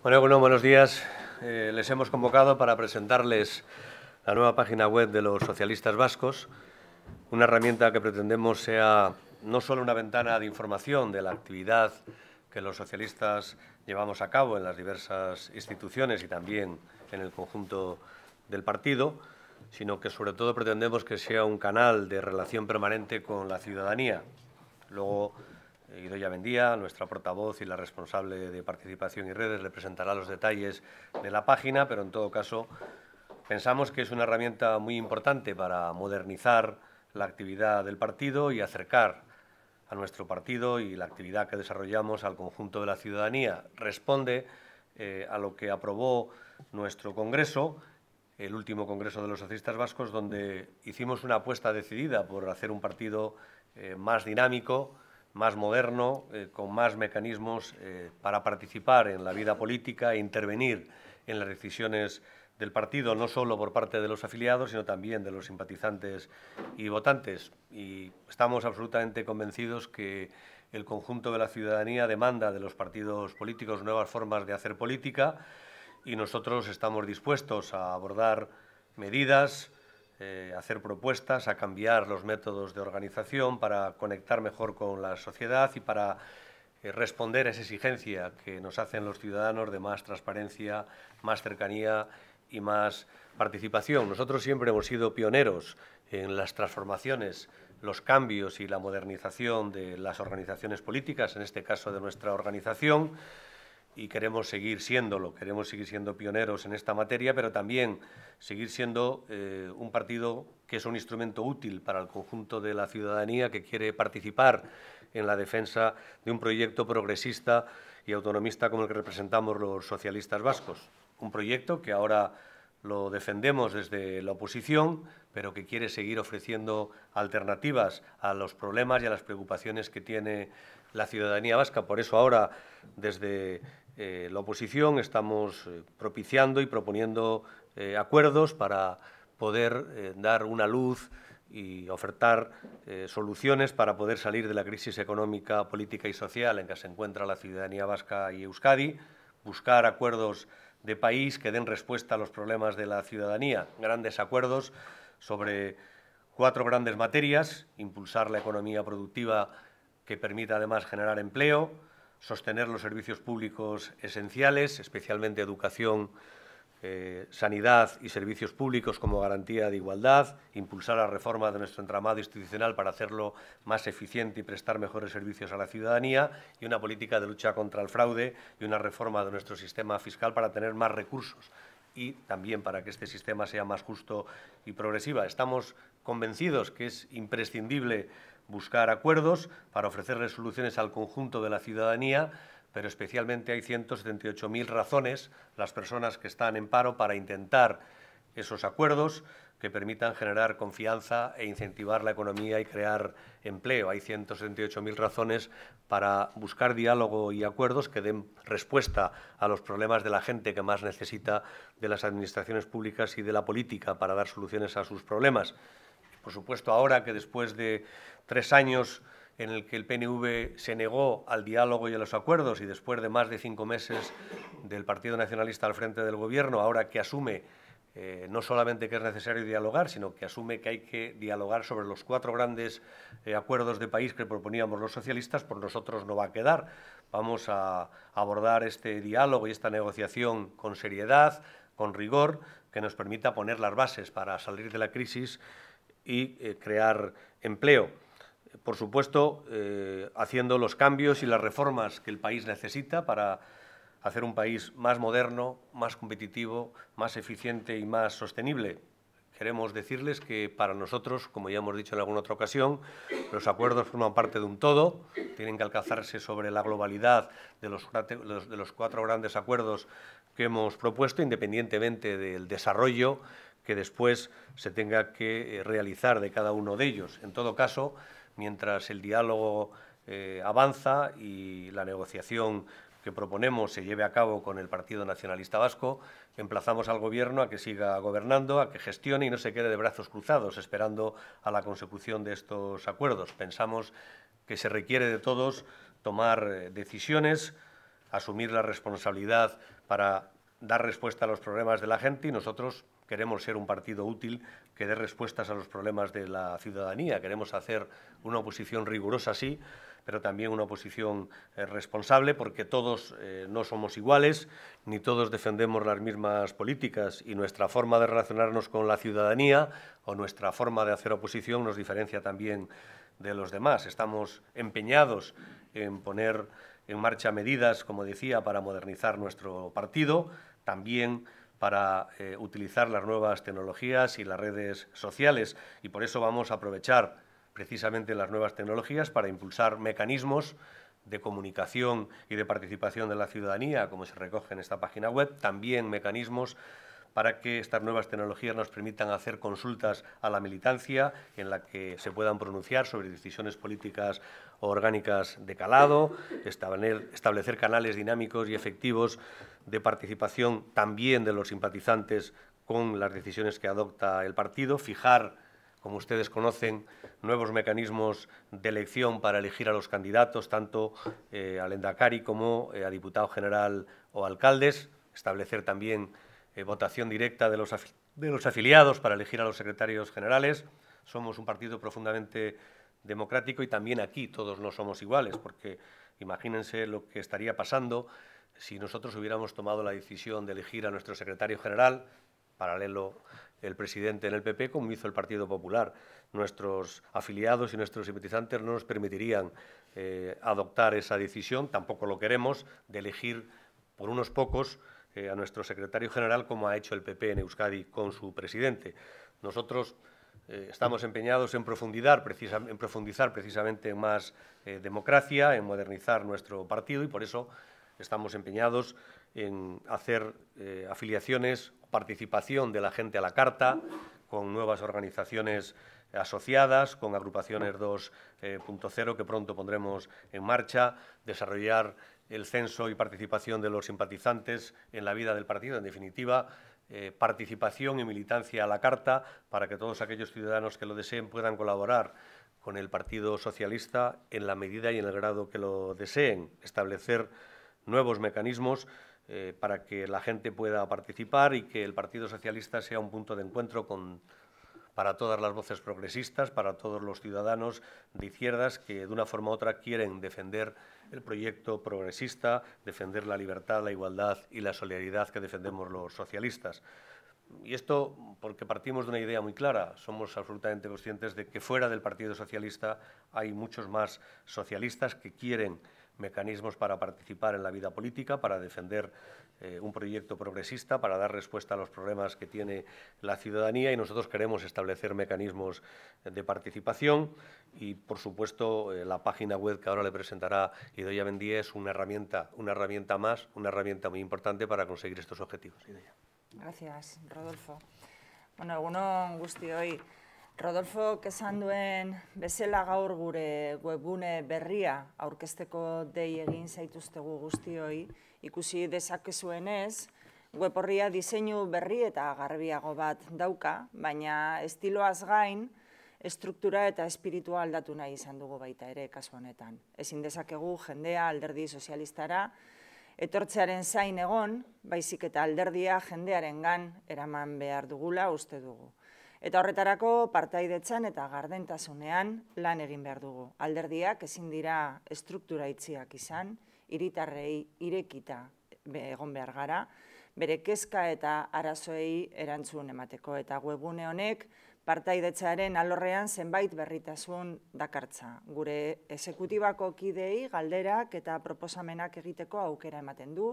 Bueno, buenos días. Eh, les hemos convocado para presentarles la nueva página web de los socialistas vascos, una herramienta que pretendemos sea no solo una ventana de información de la actividad que los socialistas llevamos a cabo en las diversas instituciones y también en el conjunto del partido, sino que sobre todo pretendemos que sea un canal de relación permanente con la ciudadanía. Luego Idoya Bendía, nuestra portavoz y la responsable de participación y redes, le presentará los detalles de la página, pero en todo caso pensamos que es una herramienta muy importante para modernizar la actividad del partido y acercar a nuestro partido y la actividad que desarrollamos al conjunto de la ciudadanía. Responde eh, a lo que aprobó nuestro Congreso, el último Congreso de los Socialistas Vascos, donde hicimos una apuesta decidida por hacer un partido eh, más dinámico, más moderno, eh, con más mecanismos eh, para participar en la vida política e intervenir en las decisiones del partido, no solo por parte de los afiliados, sino también de los simpatizantes y votantes. Y estamos absolutamente convencidos que el conjunto de la ciudadanía demanda de los partidos políticos nuevas formas de hacer política y nosotros estamos dispuestos a abordar medidas, eh, hacer propuestas, a cambiar los métodos de organización para conectar mejor con la sociedad y para eh, responder a esa exigencia que nos hacen los ciudadanos de más transparencia, más cercanía y más participación. Nosotros siempre hemos sido pioneros en las transformaciones, los cambios y la modernización de las organizaciones políticas, en este caso de nuestra organización y queremos seguir siéndolo, queremos seguir siendo pioneros en esta materia, pero también seguir siendo eh, un partido que es un instrumento útil para el conjunto de la ciudadanía que quiere participar en la defensa de un proyecto progresista y autonomista como el que representamos los socialistas vascos. Un proyecto que ahora lo defendemos desde la oposición, pero que quiere seguir ofreciendo alternativas a los problemas y a las preocupaciones que tiene la ciudadanía vasca. Por eso ahora, desde eh, la oposición, estamos eh, propiciando y proponiendo eh, acuerdos para poder dar una luz y ofertar soluciones para poder salir de la crisis económica, política y social en que se encuentra la ciudadanía vasca y Euskadi, buscar acuerdos de país que den respuesta a los problemas de la ciudadanía. Grandes acuerdos sobre cuatro grandes materias, impulsar la economía productiva que permita además generar empleo, sostener los servicios públicos esenciales, especialmente educación eh, sanidad y servicios públicos como garantía de igualdad, impulsar la reforma de nuestro entramado institucional para hacerlo más eficiente y prestar mejores servicios a la ciudadanía, y una política de lucha contra el fraude y una reforma de nuestro sistema fiscal para tener más recursos y también para que este sistema sea más justo y progresiva. Estamos convencidos que es imprescindible buscar acuerdos para ofrecer soluciones al conjunto de la ciudadanía pero especialmente hay 178.000 razones las personas que están en paro para intentar esos acuerdos que permitan generar confianza e incentivar la economía y crear empleo. Hay 178.000 razones para buscar diálogo y acuerdos que den respuesta a los problemas de la gente que más necesita de las administraciones públicas y de la política para dar soluciones a sus problemas. Por supuesto, ahora que después de tres años en el que el PNV se negó al diálogo y a los acuerdos y después de más de cinco meses del Partido Nacionalista al frente del Gobierno, ahora que asume eh, no solamente que es necesario dialogar, sino que asume que hay que dialogar sobre los cuatro grandes eh, acuerdos de país que proponíamos los socialistas, por pues nosotros no va a quedar. Vamos a abordar este diálogo y esta negociación con seriedad, con rigor, que nos permita poner las bases para salir de la crisis y eh, crear empleo por supuesto, eh, haciendo los cambios y las reformas que el país necesita para hacer un país más moderno, más competitivo, más eficiente y más sostenible. Queremos decirles que para nosotros, como ya hemos dicho en alguna otra ocasión, los acuerdos forman parte de un todo, tienen que alcanzarse sobre la globalidad de los, de los cuatro grandes acuerdos que hemos propuesto, independientemente del desarrollo que después se tenga que eh, realizar de cada uno de ellos. En todo caso, mientras el diálogo eh, avanza y la negociación que proponemos se lleve a cabo con el Partido Nacionalista Vasco, emplazamos al Gobierno a que siga gobernando, a que gestione y no se quede de brazos cruzados esperando a la consecución de estos acuerdos. Pensamos que se requiere de todos tomar eh, decisiones, asumir la responsabilidad para dar respuesta a los problemas de la gente y nosotros Queremos ser un partido útil que dé respuestas a los problemas de la ciudadanía. Queremos hacer una oposición rigurosa, sí, pero también una oposición eh, responsable, porque todos eh, no somos iguales, ni todos defendemos las mismas políticas y nuestra forma de relacionarnos con la ciudadanía o nuestra forma de hacer oposición nos diferencia también de los demás. Estamos empeñados en poner en marcha medidas, como decía, para modernizar nuestro partido, también para eh, utilizar las nuevas tecnologías y las redes sociales y por eso vamos a aprovechar precisamente las nuevas tecnologías para impulsar mecanismos de comunicación y de participación de la ciudadanía, como se recoge en esta página web, también mecanismos para que estas nuevas tecnologías nos permitan hacer consultas a la militancia en la que se puedan pronunciar sobre decisiones políticas orgánicas de calado, establecer canales dinámicos y efectivos de participación también de los simpatizantes con las decisiones que adopta el partido, fijar, como ustedes conocen, nuevos mecanismos de elección para elegir a los candidatos, tanto eh, al Endacari como eh, a diputado general o alcaldes, establecer también eh, votación directa de de los afiliados para elegir a los secretarios generales. Somos un partido profundamente democrático y también aquí todos no somos iguales, porque imagínense lo que estaría pasando si nosotros hubiéramos tomado la decisión de elegir a nuestro secretario general, paralelo el presidente en el PP, como hizo el Partido Popular. Nuestros afiliados y nuestros simpatizantes no nos permitirían eh, adoptar esa decisión, tampoco lo queremos, de elegir por unos pocos eh, a nuestro secretario general como ha hecho el PP en Euskadi con su presidente. Nosotros eh, estamos empeñados en profundizar, en profundizar precisamente más eh, democracia, en modernizar nuestro partido y por eso estamos empeñados en hacer eh, afiliaciones, participación de la gente a la carta, con nuevas organizaciones asociadas, con agrupaciones 2.0 que pronto pondremos en marcha, desarrollar el censo y participación de los simpatizantes en la vida del partido, en definitiva, eh, participación y militancia a la carta para que todos aquellos ciudadanos que lo deseen puedan colaborar con el Partido Socialista en la medida y en el grado que lo deseen, establecer nuevos mecanismos eh, para que la gente pueda participar y que el Partido Socialista sea un punto de encuentro con para todas las voces progresistas, para todos los ciudadanos de izquierdas que de una forma u otra quieren defender el proyecto progresista, defender la libertad, la igualdad y la solidaridad que defendemos los socialistas. Y esto porque partimos de una idea muy clara. Somos absolutamente conscientes de que fuera del Partido Socialista hay muchos más socialistas que quieren mecanismos para participar en la vida política, para defender eh, un proyecto progresista, para dar respuesta a los problemas que tiene la ciudadanía y nosotros queremos establecer mecanismos de participación y, por supuesto, eh, la página web que ahora le presentará Idoia Mendía es una herramienta, una herramienta más, una herramienta muy importante para conseguir estos objetivos. Gracias, Rodolfo. Bueno, alguno angustio hoy. Rodolfo, kesan duen bezala gaur gure webune berria aurkesteko dei egin zaituztegu guztioi, ikusi dezakezuen ez, web horria diseinu berri eta garbiago bat dauka, baina estiloaz gain, estruktura eta espiritua aldatu nahi izan dugu baita ere kasu honetan. Ezin dezakegu jendea alderdi sozialistara, etortzearen zain egon, baizik eta alderdia jendearen gan eraman behar dugula uste dugu. Eta horretarako partaidetzan eta gardentasunean lan egin behar dugu. Alderdiak ezin dira estruktura itziak izan, iritarrei irekita egon behar gara, bere kezka eta arazoei erantzun emateko. Eta webune honek partaidetzaren alorrean zenbait berritasun dakartza. Gure esekutibako kidei galderak eta proposamenak egiteko aukera ematen du,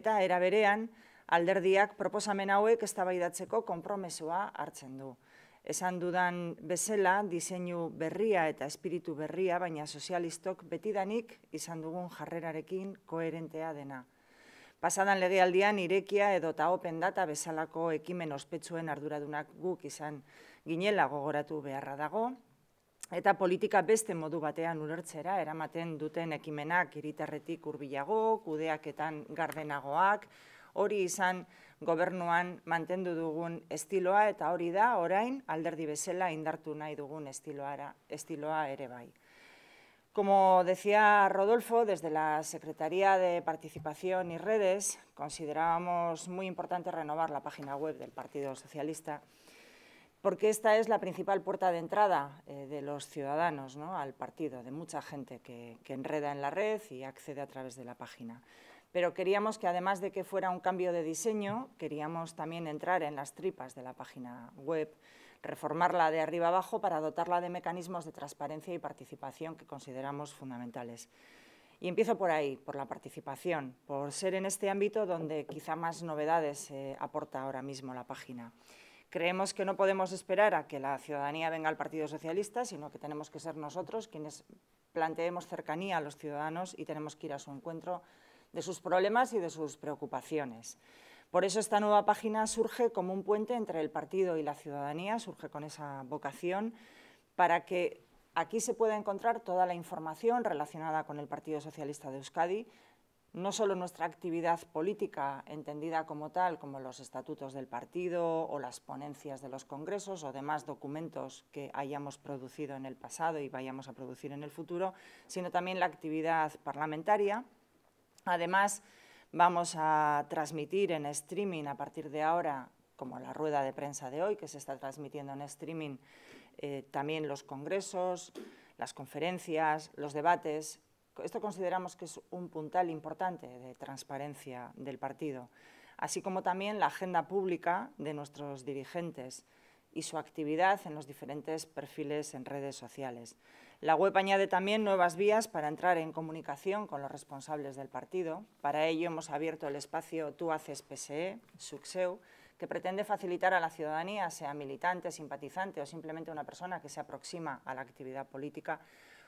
eta eraberean alderdiak proposamen hauek eztabaidatzeko konpromesoa hartzen du. Esan dudan bezala, diseinu berria eta espiritu berria, baina sozialistok betidanik izan dugun jarrerarekin koherentea dena. Pasadan legialdian irekia edo ta open data bezalako ekimen ospetsuen arduradunak guk izan ginela gogoratu beharra dago eta politika beste modu batean ulertzera eramaten duten ekimenak hiritarretik hurbilago, kudeaketan gardenagoak, hori izan gobernuan mantendu dugun estiloa eta hori orain alderdi bezala indartu nahi dugun estiloara, estiloa ere Como decía Rodolfo, desde la Secretaría de Participación y Redes considerábamos muy importante renovar la página web del Partido Socialista porque esta es la principal puerta de entrada eh, de los ciudadanos al partido, de mucha gente que enreda en la red y accede a través de la página pero queríamos que además de que fuera un cambio de diseño, queríamos también entrar en las tripas de la página web, reformarla de arriba abajo para dotarla de mecanismos de transparencia y participación que consideramos fundamentales. Y empiezo por ahí, por la participación, por ser en este ámbito donde quizá más novedades eh, aporta ahora mismo la página. Creemos que no podemos esperar a que la ciudadanía venga al Partido Socialista, sino que tenemos que ser nosotros quienes planteemos cercanía a los ciudadanos y tenemos que ir a su encuentro de sus problemas y de sus preocupaciones. Por eso esta nueva página surge como un puente entre el partido y la ciudadanía, surge con esa vocación, para que aquí se pueda encontrar toda la información relacionada con el Partido Socialista de Euskadi, no solo nuestra actividad política entendida como tal, como los estatutos del partido o las ponencias de los congresos o demás documentos que hayamos producido en el pasado y vayamos a producir en el futuro, sino también la actividad parlamentaria, Además, vamos a transmitir en streaming a partir de ahora, como la rueda de prensa de hoy, que se está transmitiendo en streaming, eh, también los congresos, las conferencias, los debates. Esto consideramos que es un puntal importante de transparencia del partido, así como también la agenda pública de nuestros dirigentes y su actividad en los diferentes perfiles en redes sociales. La web añade también nuevas vías para entrar en comunicación con los responsables del partido. Para ello hemos abierto el espacio Tú haces PSE, Suxeu, que pretende facilitar a la ciudadanía, sea militante, simpatizante o simplemente una persona que se aproxima a la actividad política,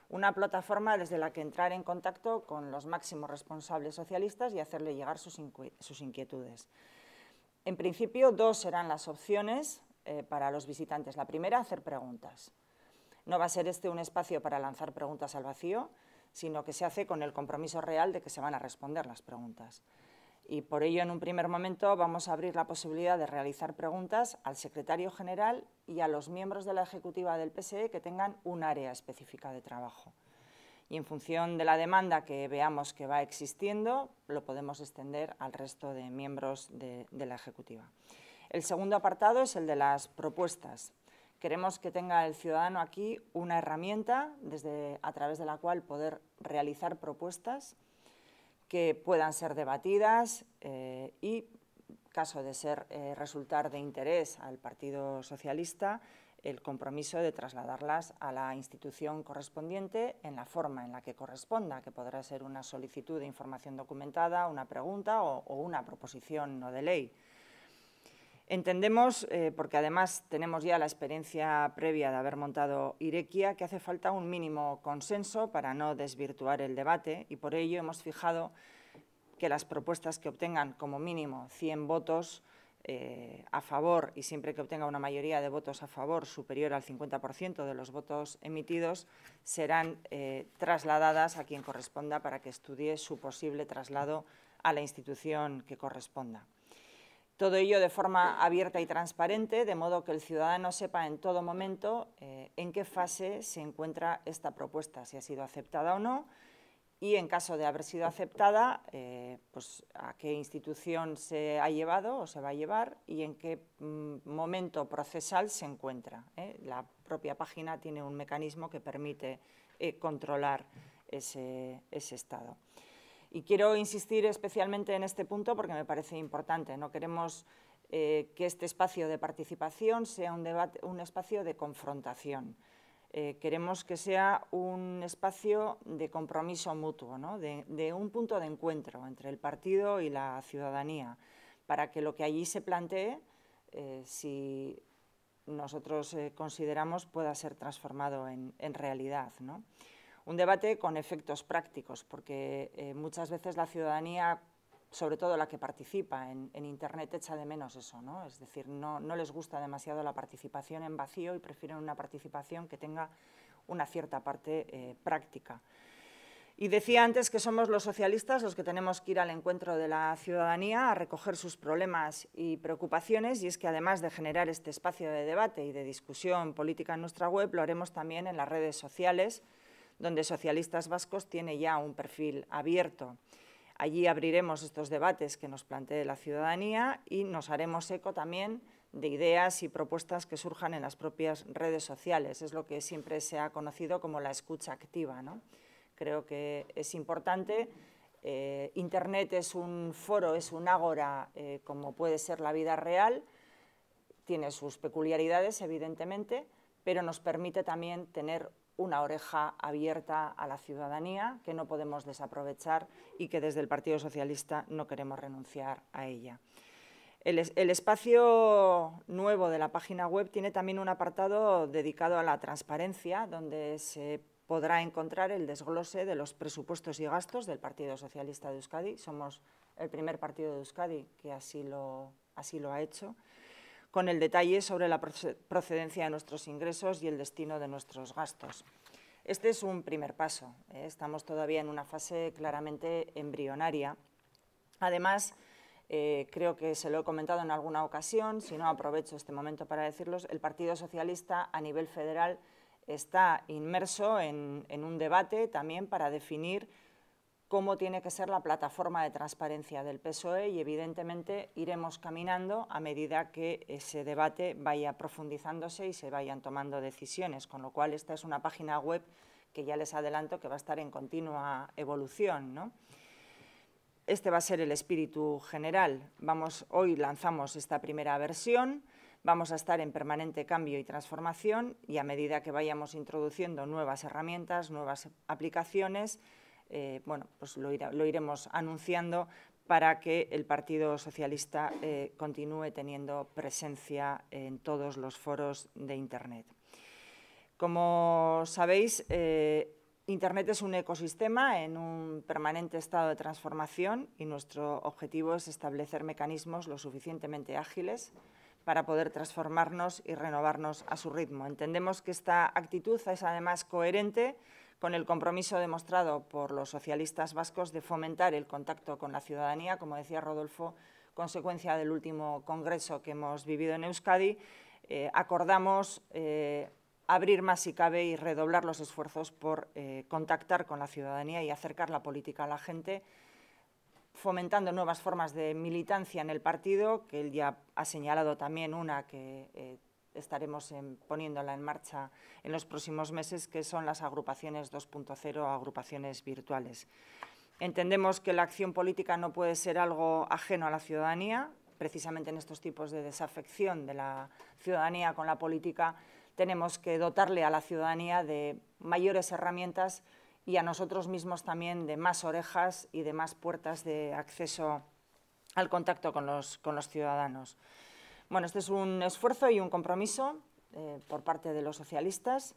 una plataforma desde la que entrar en contacto con los máximos responsables socialistas y hacerle llegar sus, inquietudes. En principio, dos serán las opciones eh, para los visitantes. La primera, hacer preguntas. No va a ser este un espacio para lanzar preguntas al vacío, sino que se hace con el compromiso real de que se van a responder las preguntas. Y por ello, en un primer momento, vamos a abrir la posibilidad de realizar preguntas al secretario general y a los miembros de la ejecutiva del PSE que tengan un área específica de trabajo. Y en función de la demanda que veamos que va existiendo, lo podemos extender al resto de miembros de, de la ejecutiva. El segundo apartado es el de las propuestas. Queremos que tenga el ciudadano aquí una herramienta desde, a través de la cual poder realizar propuestas que puedan ser debatidas eh, y, caso de ser eh, resultar de interés al Partido Socialista, el compromiso de trasladarlas a la institución correspondiente en la forma en la que corresponda, que podrá ser una solicitud de información documentada, una pregunta o una proposición no de ley. Entendemos, eh, porque además tenemos ya la experiencia previa de haber montado Irequia, que hace falta un mínimo consenso para no desvirtuar el debate y por ello hemos fijado que las propuestas que obtengan como mínimo 100 votos eh, a favor y siempre que obtenga una mayoría de votos a favor superior al 50% de los votos emitidos serán eh, trasladadas a quien corresponda para que estudie su posible traslado a la institución que corresponda. Todo ello de forma abierta y transparente, de modo que el ciudadano sepa en todo momento eh, en qué fase se encuentra esta propuesta, si ha sido aceptada o no, y en caso de haber sido aceptada, eh, pues a qué institución se ha llevado o se va a llevar y en qué mm, momento procesal se encuentra. Eh. La propia página tiene un mecanismo que permite controlar ese estado. Y quiero insistir especialmente en este punto porque me parece importante. No queremos eh, que este espacio de participación sea un, debate, un espacio de confrontación. Eh, queremos que sea un espacio de compromiso mutuo, de, un punto de encuentro entre el partido y la ciudadanía, para que lo que allí se plantee, eh, si nosotros consideramos, pueda ser transformado en, realidad. ¿no? un debate con efectos prácticos, porque eh, muchas veces la ciudadanía, sobre todo la que participa en, Internet, echa de menos eso, ¿no? Es decir, no, no, les gusta demasiado la participación en vacío y prefieren una participación que tenga una cierta parte eh, práctica. Y decía antes que somos los socialistas los que tenemos que ir al encuentro de la ciudadanía a recoger sus problemas y preocupaciones y es que además de generar este espacio de debate y de discusión política en nuestra web, lo haremos también en las redes sociales, donde Socialistas Vascos tiene ya un perfil abierto. Allí abriremos estos debates que nos plantee la ciudadanía y nos haremos eco también de ideas y propuestas que surjan en las propias redes sociales. Es lo que siempre se ha conocido como la escucha activa. Creo que es importante. Eh, Internet es un foro, es un ágora, eh, como puede ser la vida real. Tiene sus peculiaridades, evidentemente, pero nos permite también tener una oreja abierta a la ciudadanía que no podemos desaprovechar y que desde el Partido Socialista no queremos renunciar a ella. El, espacio nuevo de la página web tiene también un apartado dedicado a la transparencia, donde se podrá encontrar el desglose de los presupuestos y gastos del Partido Socialista de Euskadi. Somos el primer partido de Euskadi que así lo ha hecho con el detalle sobre la procedencia de nuestros ingresos y el destino de nuestros gastos. Este es un primer paso. ¿eh? estamos todavía en una fase claramente embrionaria. Además, eh, creo que se lo he comentado en alguna ocasión, si no aprovecho este momento para decirlo, el Partido Socialista a nivel federal está inmerso en un debate también para definir cómo tiene que ser la plataforma de transparencia del PSOE y evidentemente iremos caminando a medida que ese debate vaya profundizándose y se vayan tomando decisiones, con lo cual esta es una página web que ya les adelanto que va a estar en continua evolución. Este va a ser el espíritu general. Vamos, hoy lanzamos esta primera versión, vamos a estar en permanente cambio y transformación y a medida que vayamos introduciendo nuevas herramientas, nuevas aplicaciones, eh, bueno, pues lo, iremos anunciando para que el Partido Socialista eh, continúe teniendo presencia en todos los foros de Internet. Como sabéis, eh, Internet es un ecosistema en un permanente estado de transformación y nuestro objetivo es establecer mecanismos lo suficientemente ágiles para poder transformarnos y renovarnos a su ritmo. Entendemos que esta actitud es además coherente con el compromiso demostrado por los socialistas vascos de fomentar el contacto con la ciudadanía, como decía Rodolfo, consecuencia del último congreso que hemos vivido en Euskadi, eh, acordamos eh, abrir más si cabe y redoblar los esfuerzos por eh, contactar con la ciudadanía y acercar la política a la gente, fomentando nuevas formas de militancia en el partido, que él ya ha señalado también una que estaremos poniéndola en marcha en los próximos meses, que son las agrupaciones 2.0, agrupaciones virtuales. Entendemos que la acción política no puede ser algo ajeno a la ciudadanía, precisamente en estos tipos de desafección de la ciudadanía con la política, tenemos que dotarle a la ciudadanía de mayores herramientas y a nosotros mismos también de más orejas y de más puertas de acceso al contacto con los ciudadanos. Bueno, este es un esfuerzo y un compromiso eh, por parte de los socialistas,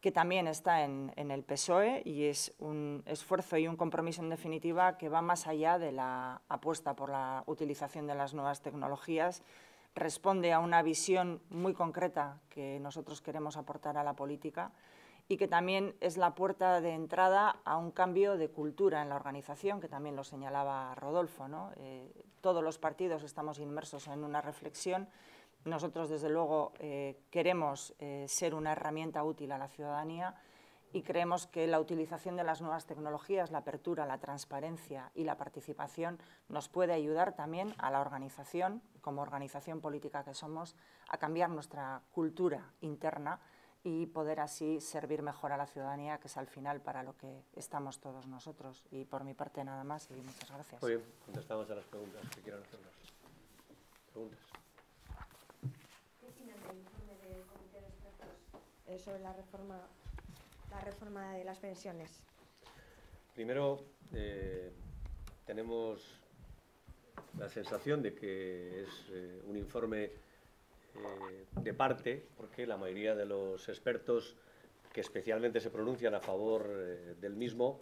que también está en, el PSOE y es un esfuerzo y un compromiso en definitiva que va más allá de la apuesta por la utilización de las nuevas tecnologías, responde a una visión muy concreta que nosotros queremos aportar a la política y que también es la puerta de entrada a un cambio de cultura en la organización, que también lo señalaba Rodolfo. ¿no? Eh, todos los partidos estamos inmersos en una reflexión. Nosotros, desde luego, eh, queremos eh, ser una herramienta útil a la ciudadanía y creemos que la utilización de las nuevas tecnologías, la apertura, la transparencia y la participación nos puede ayudar también a la organización, como organización política que somos, a cambiar nuestra cultura interna y poder así servir mejor a la ciudadanía, que es al final para lo que estamos todos nosotros. Y por mi parte nada más y muchas gracias. Muy bien, contestamos a las preguntas que quieran hacernos. Preguntas. ¿Qué opinan del informe del Comité de Expertos eh, sobre la reforma, la reforma de las pensiones? Primero, eh, tenemos la sensación de que es eh, un informe eh, de parte, porque la mayoría de los expertos que especialmente se pronuncian a favor eh, del mismo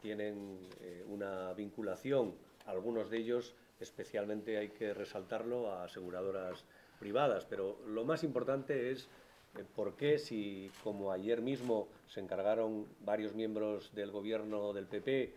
tienen eh, una vinculación, algunos de ellos especialmente hay que resaltarlo a aseguradoras privadas, pero lo más importante es por qué si, como ayer mismo se encargaron varios miembros del gobierno del PP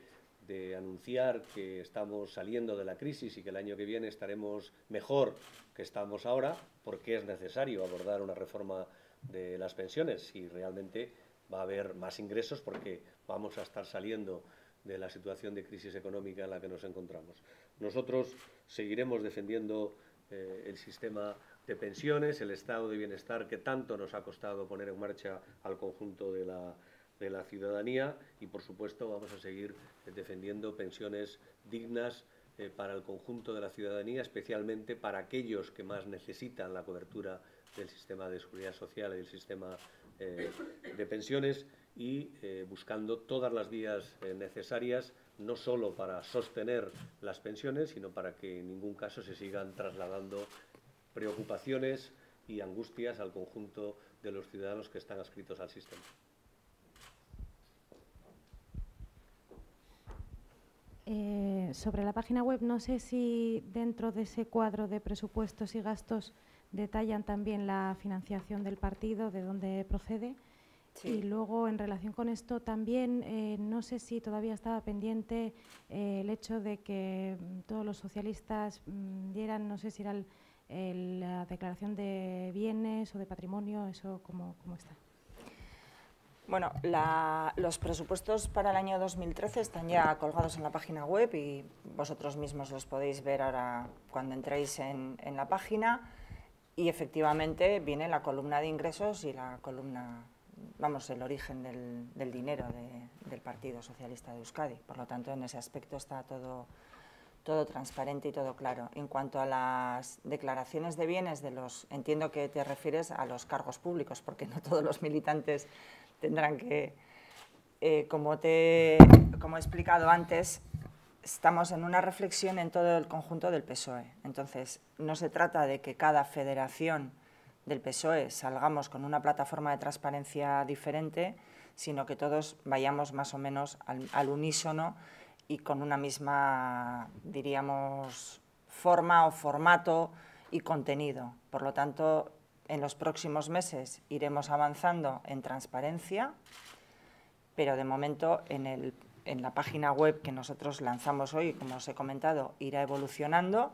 de anunciar que estamos saliendo de la crisis y que el año que viene estaremos mejor que estamos ahora, porque es necesario abordar una reforma de las pensiones, y realmente va a haber más ingresos porque vamos a estar saliendo de la situación de crisis económica en la que nos encontramos. Nosotros seguiremos defendiendo eh, el sistema de pensiones, el estado de bienestar que tanto nos ha costado poner en marcha al conjunto de la de la ciudadanía y, por supuesto, vamos a seguir defendiendo pensiones dignas eh, para el conjunto de la ciudadanía, especialmente para aquellos que más necesitan la cobertura del sistema de seguridad social y del sistema eh, de pensiones y eh, buscando todas las vías necesarias, no solo para sostener las pensiones, sino para que en ningún caso se sigan trasladando preocupaciones y angustias al conjunto de los ciudadanos que están adscritos al sistema. Eh, sobre la página web, no sé si dentro de ese cuadro de presupuestos y gastos detallan también la financiación del partido, de dónde procede. Y luego, en relación con esto, también eh, no sé si todavía estaba pendiente eh, el hecho de que mm, todos los socialistas mm, dieran, no sé si era la declaración de bienes o de patrimonio, eso como cómo está. Bueno, los presupuestos para el año 2013 están ya colgados en la página web y vosotros mismos los podéis ver ahora cuando entréis en, la página. Y efectivamente viene la columna de ingresos y la columna, vamos, el origen del, dinero del Partido Socialista de Euskadi. Por lo tanto, en ese aspecto está todo, todo transparente y todo claro. En cuanto a las declaraciones de bienes de los, entiendo que te refieres a los cargos públicos, porque no todos los militantes tendrán que, eh, como, te, he explicado antes, estamos en una reflexión en todo el conjunto del PSOE. Entonces, no se trata de que cada federación del PSOE salgamos con una plataforma de transparencia diferente, sino que todos vayamos más o menos al, al unísono y con una misma, diríamos, forma o formato y contenido. Por lo tanto, en los próximos meses iremos avanzando en transparencia, pero de momento en, el, en la página web que nosotros lanzamos hoy, como os he comentado, irá evolucionando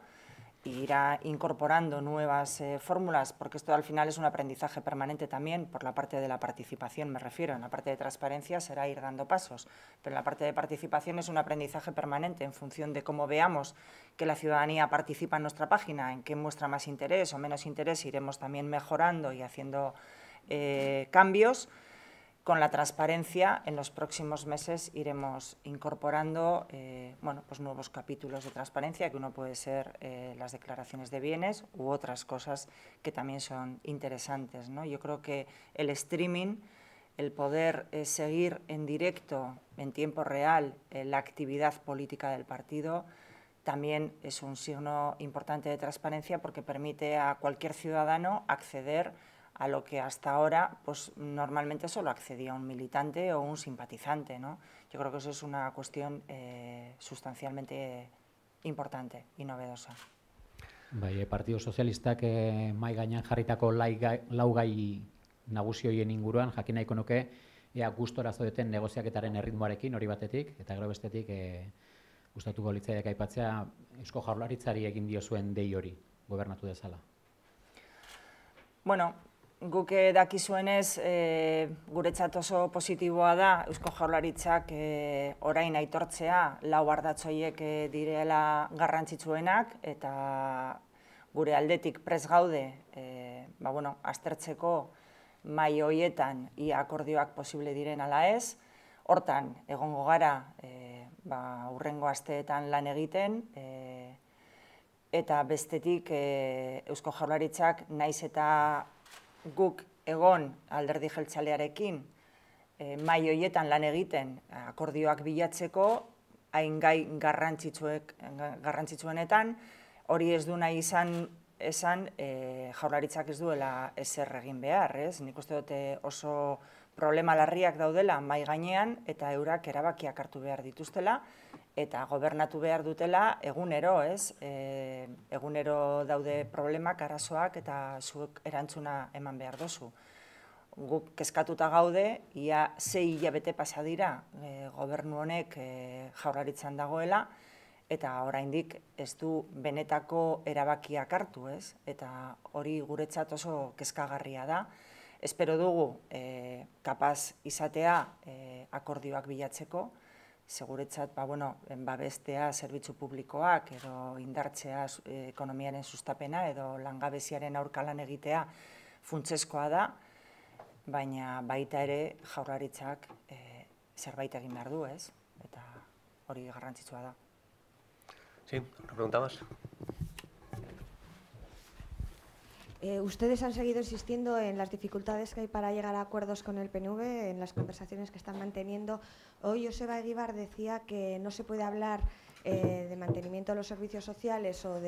irá incorporando nuevas eh, fórmulas, porque esto al final es un aprendizaje permanente también, por la parte de la participación me refiero, en la parte de transparencia será ir dando pasos, pero la parte de participación es un aprendizaje permanente en función de cómo veamos que la ciudadanía participa en nuestra página, en qué muestra más interés o menos interés, iremos también mejorando y haciendo eh, cambios con la transparencia en los próximos meses iremos incorporando eh, bueno, pues nuevos capítulos de transparencia, que uno puede ser eh, las declaraciones de bienes u otras cosas que también son interesantes. ¿no? Yo creo que el streaming, el poder eh, seguir en directo, en tiempo real, la actividad política del partido, también es un signo importante de transparencia porque permite a cualquier ciudadano acceder a lo que hasta ahora pues, normalmente solo accedía un militante o un simpatizante. ¿no? Yo creo que eso es una cuestión eh, sustancialmente importante y novedosa. Bai, eh, Partido Socialista, eh, mai gainan jarritako laugai nagusi hoien inguruan, jakin nahiko ea gustora zoeten negoziaketaren erritmoarekin hori batetik, eta gero bestetik e, gustatuko litzaiak aipatzea, esko jaurlaritzari egin dio zuen dei hori, gobernatu dezala. Bueno, guk dakizuenez e, guretzat oso positiboa da Eusko Jaurlaritzak e, orain aitortzea lau ardatzoiek e, eh, direla garrantzitsuenak eta gure aldetik pres gaude e, ba, bueno, aztertzeko mai hoietan ia akordioak posible diren ala ez. Hortan egongo gara e, ba urrengo asteetan lan egiten e, eta bestetik e, Eusko Jaurlaritzak naiz eta guk egon alderdi jeltzalearekin e, eh, mai hoietan lan egiten akordioak bilatzeko, hain gai garrantzitsuek, garrantzitsuenetan, hori ez du nahi izan, esan, e, eh, jaularitzak ez duela ezer egin behar, ez? Nik uste dute eh, oso problema larriak daudela mai gainean eta eurak erabakiak hartu behar dituztela, eta gobernatu behar dutela egunero, ez? E, egunero daude problemak, arazoak eta zuek erantzuna eman behar dozu. Guk kezkatuta gaude, ia zei hilabete pasa dira e, gobernu honek e, jaurlaritzan dagoela, eta oraindik ez du benetako erabakiak hartu, ez? Eta hori guretzat oso kezkagarria da. Espero dugu e, kapaz izatea e, akordioak bilatzeko, seguretzat, ba, bueno, babestea, zerbitzu publikoak, edo indartzea eh, ekonomiaren sustapena, edo langabeziaren aurkalan egitea funtsezkoa da, baina baita ere jaurlaritzak eh, zerbait egin behar du, ez? Eta hori garrantzitsua da. Sí, pregunta más. Eh, ustedes han seguido insistiendo en las dificultades que hay para llegar a acuerdos con el PNV, en las conversaciones que están manteniendo. Hoy Joseba Eguíbar decía que no se puede hablar eh, de mantenimiento de los servicios sociales o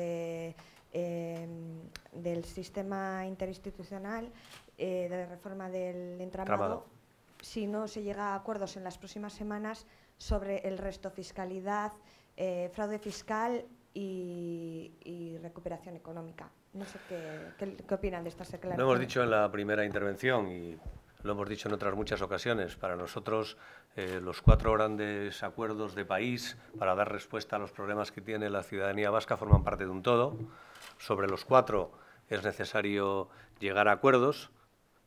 em, del sistema interinstitucional, eh, de reforma del entramado, si no se llega a acuerdos en las próximas semanas sobre el resto fiscalidad, fraude fiscal y, recuperación económica. No sé qué, qué, opinan de estas declaraciones. Lo hemos dicho en la primera intervención y lo hemos dicho en otras muchas ocasiones. Para nosotros, eh, los cuatro grandes acuerdos de país para dar respuesta a los problemas que tiene la ciudadanía vasca forman parte de un todo. Sobre los cuatro es necesario llegar a acuerdos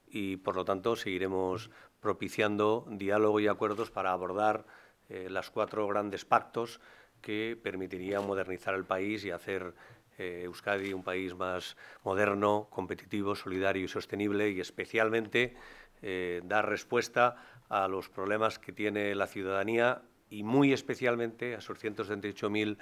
y, por lo tanto, seguiremos propiciando diálogo y acuerdos para abordar eh, las cuatro grandes pactos que permitiría modernizar el país y hacer eh, Euskadi un país más moderno, competitivo, solidario y sostenible y especialmente eh, dar respuesta a los problemas que tiene la ciudadanía y muy especialmente a sus mil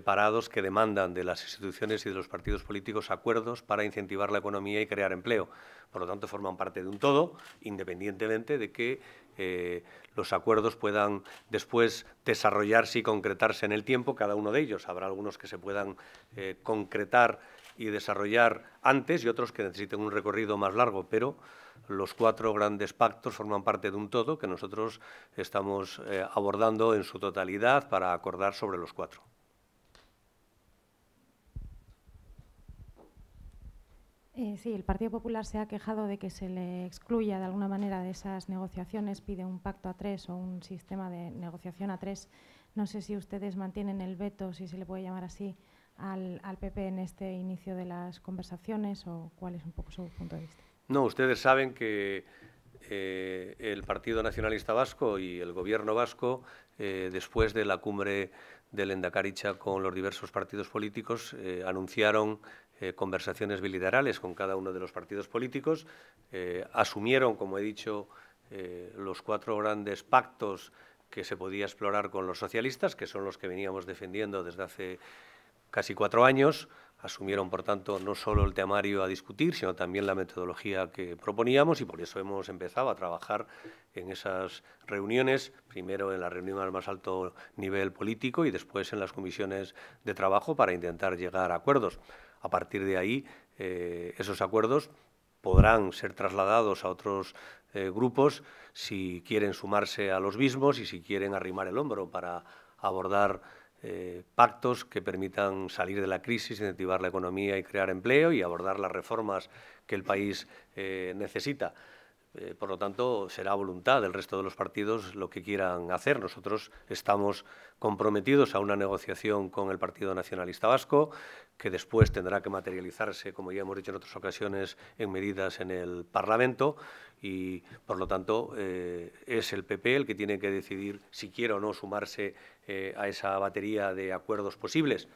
parados que demandan de las instituciones y de los partidos políticos acuerdos para incentivar la economía y crear empleo. Por lo tanto, forman parte de un todo, independientemente de que eh, los acuerdos puedan después desarrollarse y concretarse en el tiempo, cada uno de ellos. Habrá algunos que se puedan eh, concretar y desarrollar antes y otros que necesiten un recorrido más largo, pero los cuatro grandes pactos forman parte de un todo que nosotros estamos eh, abordando en su totalidad para acordar sobre los cuatro. Eh, sí, el Partido Popular se ha quejado de que se le excluya de alguna manera de esas negociaciones, pide un pacto a tres o un sistema de negociación a tres. No sé si ustedes mantienen el veto, si se le puede llamar así, al, PP en este inicio de las conversaciones o cuál es un poco su punto de vista. No, ustedes saben que eh, el Partido Nacionalista Vasco y el Gobierno Vasco, eh, después de la cumbre del Endacaricha con los diversos partidos políticos, anunciaron eh, conversaciones bilaterales con cada uno de los partidos políticos. Eh, asumieron, como he dicho, eh, los cuatro grandes pactos que se podía explorar con los socialistas, que son los que veníamos defendiendo desde hace casi cuatro años. Asumieron, por tanto, no solo el temario a discutir, sino también la metodología que proponíamos y por eso hemos empezado a trabajar en esas reuniones, primero en la reunión al más alto nivel político y después en las comisiones de trabajo para intentar llegar a acuerdos. A partir de ahí, eh, esos acuerdos podrán ser trasladados a otros eh, grupos si quieren sumarse a los mismos y si quieren arrimar el hombro para abordar eh, pactos que permitan salir de la crisis, incentivar la economía y crear empleo y abordar las reformas que el país necesita. Eh, por lo tanto, será voluntad del resto de los partidos lo que quieran hacer. Nosotros estamos comprometidos a una negociación con el Partido Nacionalista Vasco, que después tendrá que materializarse, como ya hemos dicho en otras ocasiones, en medidas en el Parlamento y, por lo tanto, eh, es el PP el que tiene que decidir si quiere o no sumarse eh, a esa batería de acuerdos posibles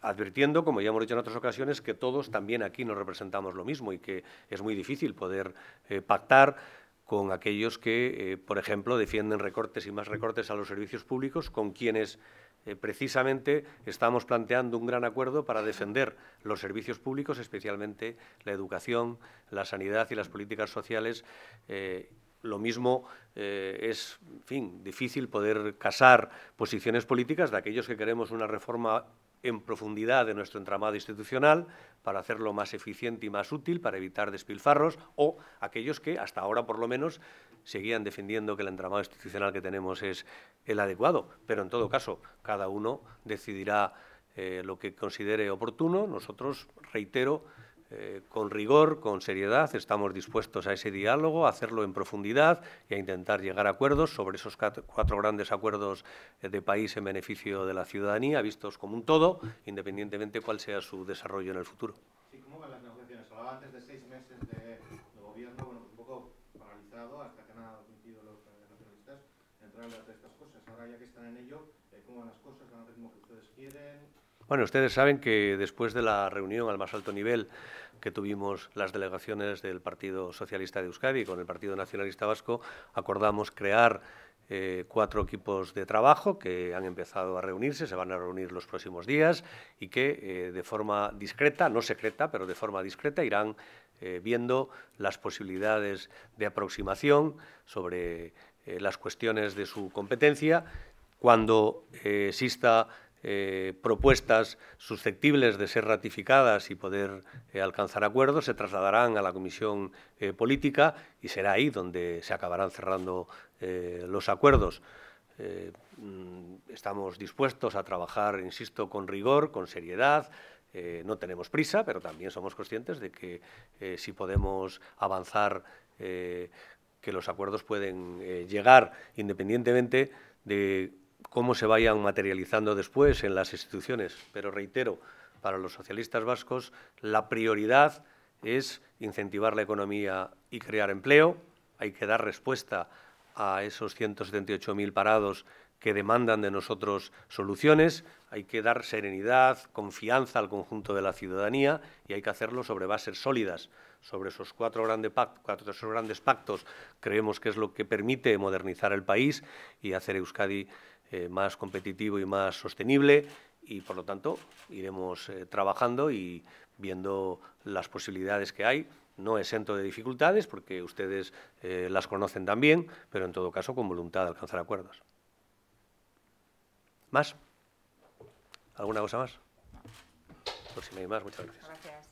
advirtiendo, como ya hemos dicho en otras ocasiones, que todos también aquí nos representamos lo mismo y que es muy difícil poder eh, pactar con aquellos que, eh, por ejemplo, defienden recortes y más recortes a los servicios públicos, con quienes eh, precisamente estamos planteando un gran acuerdo para defender los servicios públicos, especialmente la educación, la sanidad y las políticas sociales. Lo mismo es, en fin, difícil poder casar posiciones políticas de aquellos que queremos una reforma en profundidad de nuestro entramado institucional para hacerlo más eficiente y más útil, para evitar despilfarros, o aquellos que hasta ahora, por lo menos, seguían defendiendo que el entramado institucional que tenemos es el adecuado. Pero, en todo caso, cada uno decidirá eh, lo que considere oportuno. Nosotros, reitero, eh, con rigor, con seriedad, estamos dispuestos a ese diálogo, a hacerlo en profundidad y a intentar llegar a acuerdos sobre esos cuatro grandes acuerdos eh, de país en beneficio de la ciudadanía, vistos como un todo, independientemente cuál sea su desarrollo en el futuro. Sí, ¿cómo van las negociaciones? Hablaba antes de seis meses de, de gobierno, bueno, pues un poco paralizado hasta que han admitido los nacionalistas entrar en de estas cosas. Ahora ya que están en ello, eh, ¿cómo van las cosas? ¿Van al ritmo que ustedes quieren? Bueno, ustedes saben que después de la reunión al más alto nivel que tuvimos las delegaciones del Partido Socialista de Euskadi con el Partido Nacionalista Vasco, acordamos crear eh, cuatro equipos de trabajo que han empezado a reunirse, se van a reunir los próximos días y que eh, de forma discreta, no secreta, pero de forma discreta irán eh, viendo las posibilidades de aproximación sobre las cuestiones de su competencia. Cuando exista eh, propuestas susceptibles de ser ratificadas y poder eh, alcanzar acuerdos se trasladarán a la Comisión eh, Política y será ahí donde se acabarán cerrando los acuerdos. Mm, estamos dispuestos a trabajar, insisto, con rigor, con seriedad, no tenemos prisa, pero también somos conscientes de que si podemos avanzar, que los acuerdos pueden llegar independientemente de cómo se vayan materializando después en las instituciones. Pero reitero, para los socialistas vascos la prioridad es incentivar la economía y crear empleo. Hay que dar respuesta a esos 178.000 parados que demandan de nosotros soluciones, hay que dar serenidad, confianza al conjunto de la ciudadanía y hay que hacerlo sobre bases sólidas, sobre esos cuatro, grandes pactos, cuatro, grandes pactos creemos que es lo que permite modernizar el país y hacer Euskadi eh, más competitivo y más sostenible y por lo tanto iremos eh, trabajando y viendo las posibilidades que hay, no exento de dificultades porque ustedes eh, las conocen también, pero en todo caso con voluntad de alcanzar acuerdos. ¿Más? ¿Alguna cosa más? Por si hay más, muchas Gracias.